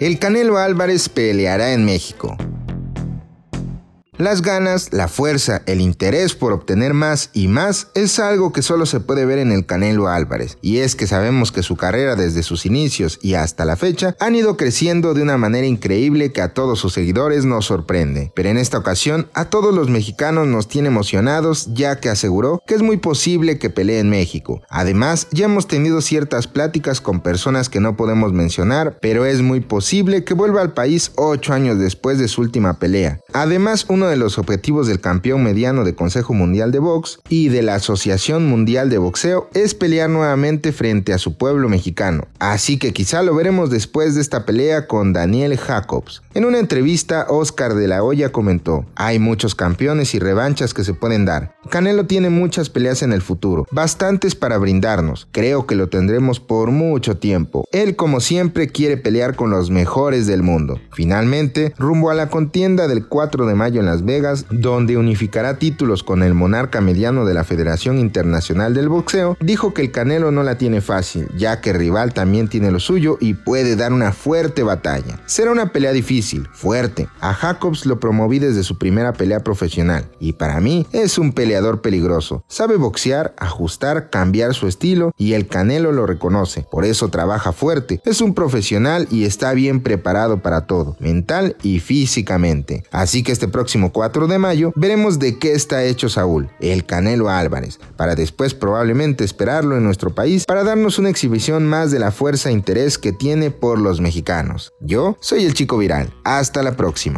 El Canelo Álvarez peleará en México. Las ganas, la fuerza, el interés por obtener más y más es algo que solo se puede ver en el Canelo Álvarez, y es que sabemos que su carrera desde sus inicios y hasta la fecha han ido creciendo de una manera increíble que a todos sus seguidores nos sorprende, pero en esta ocasión a todos los mexicanos nos tiene emocionados ya que aseguró que es muy posible que pelee en México. Además, ya hemos tenido ciertas pláticas con personas que no podemos mencionar, pero es muy posible que vuelva al país 8 años después de su última pelea. Además, uno de los objetivos del campeón mediano de Consejo Mundial de Box y de la Asociación Mundial de Boxeo es pelear nuevamente frente a su pueblo mexicano. Así que quizá lo veremos después de esta pelea con Daniel Jacobs. En una entrevista, Oscar de la Hoya comentó, hay muchos campeones y revanchas que se pueden dar. Canelo tiene muchas peleas en el futuro, bastantes para brindarnos. Creo que lo tendremos por mucho tiempo. Él como siempre quiere pelear con los mejores del mundo. Finalmente, rumbo a la contienda del 4 de mayo en Las Vegas, donde unificará títulos con el monarca mediano de la Federación Internacional del Boxeo, dijo que el Canelo no la tiene fácil, ya que rival también tiene lo suyo y puede dar una fuerte batalla. Será una pelea difícil, fuerte. A Jacobs lo promoví desde su primera pelea profesional y para mí es un peleador peligroso. Sabe boxear, ajustar, cambiar su estilo y el Canelo lo reconoce. Por eso trabaja fuerte, es un profesional y está bien preparado para todo, mental y físicamente. Así que este próximo 4 de mayo, veremos de qué está hecho Saúl, el Canelo Álvarez, para después probablemente esperarlo en nuestro país para darnos una exhibición más de la fuerza e interés que tiene por los mexicanos. Yo soy el chico viral. Hasta la próxima.